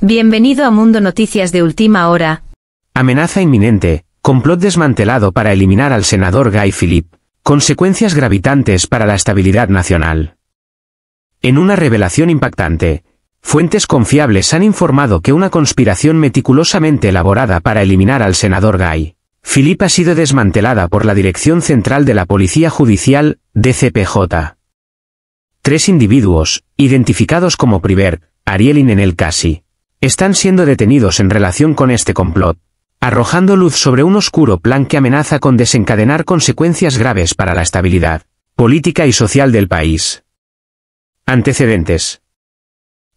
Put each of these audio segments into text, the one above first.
Bienvenido a Mundo Noticias de Última Hora. Amenaza inminente, complot desmantelado para eliminar al senador Guy Philip. Consecuencias gravitantes para la estabilidad nacional. En una revelación impactante, fuentes confiables han informado que una conspiración meticulosamente elaborada para eliminar al senador Guy Philip ha sido desmantelada por la Dirección Central de la Policía Judicial, DCPJ. Tres individuos, identificados como Priver, Arielin en el Casi, están siendo detenidos en relación con este complot, arrojando luz sobre un oscuro plan que amenaza con desencadenar consecuencias graves para la estabilidad política y social del país. Antecedentes.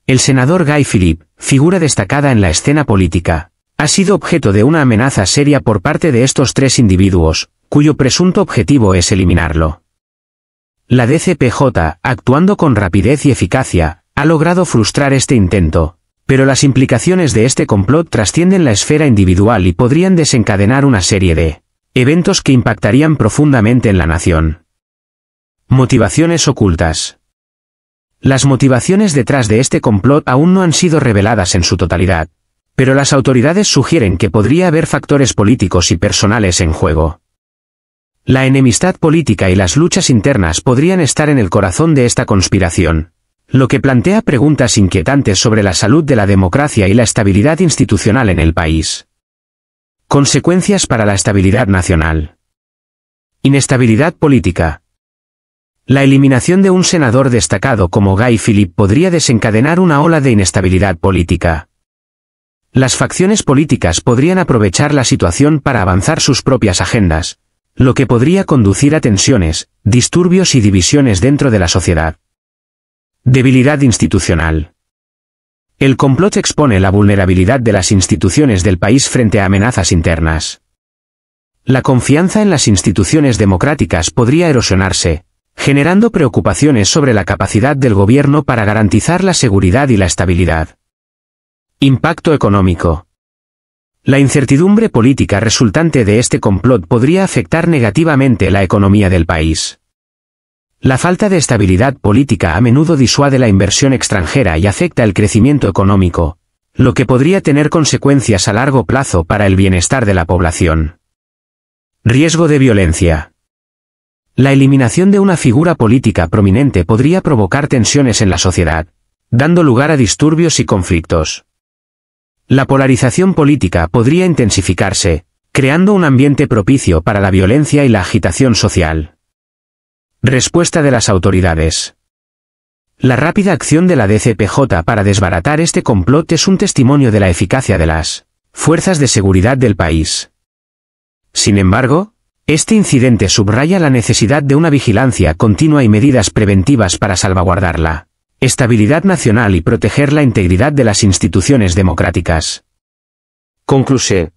El senador Guy Philip, figura destacada en la escena política, ha sido objeto de una amenaza seria por parte de estos tres individuos, cuyo presunto objetivo es eliminarlo. La DCPJ, actuando con rapidez y eficacia, ha logrado frustrar este intento, pero las implicaciones de este complot trascienden la esfera individual y podrían desencadenar una serie de eventos que impactarían profundamente en la nación. Motivaciones ocultas. Las motivaciones detrás de este complot aún no han sido reveladas en su totalidad, pero las autoridades sugieren que podría haber factores políticos y personales en juego. La enemistad política y las luchas internas podrían estar en el corazón de esta conspiración, lo que plantea preguntas inquietantes sobre la salud de la democracia y la estabilidad institucional en el país. Consecuencias para la estabilidad nacional. Inestabilidad política. La eliminación de un senador destacado como Guy Philip podría desencadenar una ola de inestabilidad política. Las facciones políticas podrían aprovechar la situación para avanzar sus propias agendas, lo que podría conducir a tensiones, disturbios y divisiones dentro de la sociedad. Debilidad institucional. El complot expone la vulnerabilidad de las instituciones del país frente a amenazas internas. La confianza en las instituciones democráticas podría erosionarse, generando preocupaciones sobre la capacidad del gobierno para garantizar la seguridad y la estabilidad. Impacto económico. La incertidumbre política resultante de este complot podría afectar negativamente la economía del país. La falta de estabilidad política a menudo disuade la inversión extranjera y afecta el crecimiento económico, lo que podría tener consecuencias a largo plazo para el bienestar de la población. Riesgo de violencia. La eliminación de una figura política prominente podría provocar tensiones en la sociedad, dando lugar a disturbios y conflictos. La polarización política podría intensificarse, creando un ambiente propicio para la violencia y la agitación social. Respuesta de las autoridades. La rápida acción de la DCPJ para desbaratar este complot es un testimonio de la eficacia de las fuerzas de seguridad del país. Sin embargo, este incidente subraya la necesidad de una vigilancia continua y medidas preventivas para salvaguardar la estabilidad nacional y proteger la integridad de las instituciones democráticas. Concluse.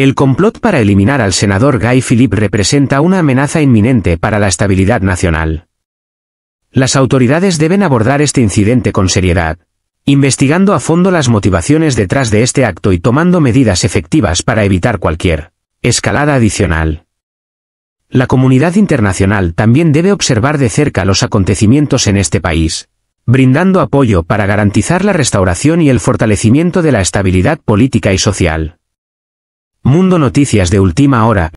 El complot para eliminar al senador Guy Philippe representa una amenaza inminente para la estabilidad nacional. Las autoridades deben abordar este incidente con seriedad, investigando a fondo las motivaciones detrás de este acto y tomando medidas efectivas para evitar cualquier escalada adicional. La comunidad internacional también debe observar de cerca los acontecimientos en este país, brindando apoyo para garantizar la restauración y el fortalecimiento de la estabilidad política y social. Mundo Noticias de Última Hora,